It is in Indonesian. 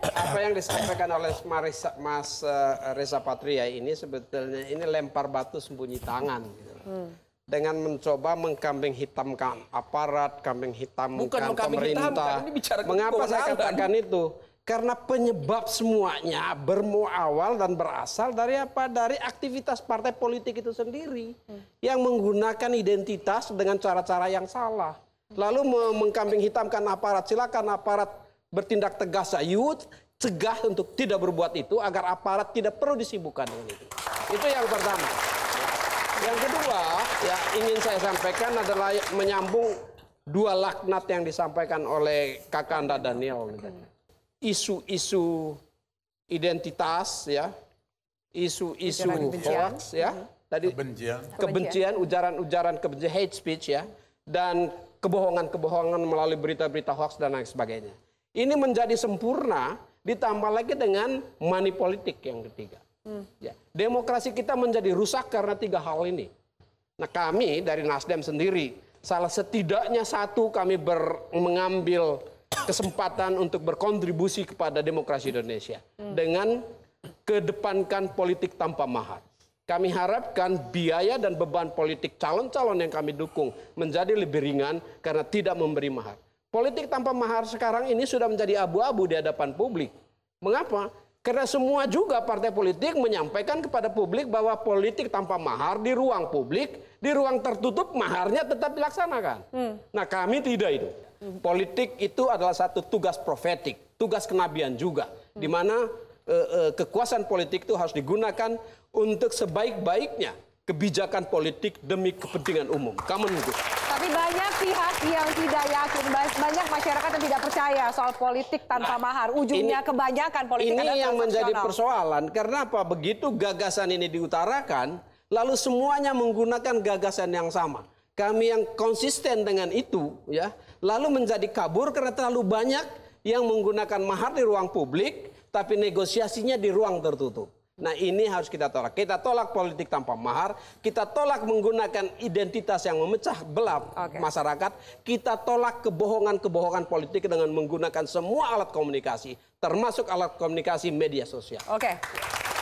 apa yang disampaikan oleh Marisa, Mas eh, Reza Patria ini sebetulnya ini lempar batu sembunyi tangan. Gitu. Hmm. Dengan mencoba mengkambing hitamkan aparat, kambing hitam Bukan pemerintah. Hitam, kan? Mengapa saya katakan itu? Karena penyebab semuanya bermuawal dan berasal dari apa? Dari aktivitas partai politik itu sendiri hmm. yang menggunakan identitas dengan cara-cara yang salah. Lalu mengkambing hitamkan aparat, silakan aparat bertindak tegas sayut, cegah untuk tidak berbuat itu agar aparat tidak perlu disibukkan dengan itu. Itu yang pertama. Yang kedua, ya ingin saya sampaikan adalah menyambung dua laknat yang disampaikan oleh Kakanda Daniel. Isu-isu identitas ya, isu-isu hoax ya, mhm. tadi kebencian, kebencian ujaran-ujaran kebencian hate speech ya dan kebohongan-kebohongan melalui berita-berita hoax dan lain sebagainya. Ini menjadi sempurna ditambah lagi dengan money politik yang ketiga. Hmm. Ya. Demokrasi kita menjadi rusak karena tiga hal ini. Nah kami dari Nasdem sendiri, salah setidaknya satu kami ber, mengambil kesempatan untuk berkontribusi kepada demokrasi Indonesia. Hmm. Dengan kedepankan politik tanpa mahar. Kami harapkan biaya dan beban politik calon-calon yang kami dukung menjadi lebih ringan karena tidak memberi mahar. Politik tanpa mahar sekarang ini sudah menjadi abu-abu di hadapan publik. Mengapa? Karena semua juga partai politik menyampaikan kepada publik bahwa politik tanpa mahar di ruang publik, di ruang tertutup maharnya tetap dilaksanakan. Hmm. Nah kami tidak itu. Politik itu adalah satu tugas profetik, tugas kenabian juga. Hmm. Di mana e, e kekuasaan politik itu harus digunakan untuk sebaik-baiknya kebijakan politik demi kepentingan umum. Kamu Tapi banyak pihak masyarakat yang tidak percaya soal politik tanpa nah, mahar. Ujungnya ini, kebanyakan politik Ini yang menjadi persoalan. Karena apa? Begitu gagasan ini diutarakan, lalu semuanya menggunakan gagasan yang sama. Kami yang konsisten dengan itu, ya, lalu menjadi kabur karena terlalu banyak yang menggunakan mahar di ruang publik, tapi negosiasinya di ruang tertutup. Nah ini harus kita tolak. Kita tolak politik tanpa mahar. Kita tolak menggunakan identitas yang memecah belah okay. masyarakat. Kita tolak kebohongan-kebohongan politik dengan menggunakan semua alat komunikasi. Termasuk alat komunikasi media sosial. Oke. Okay.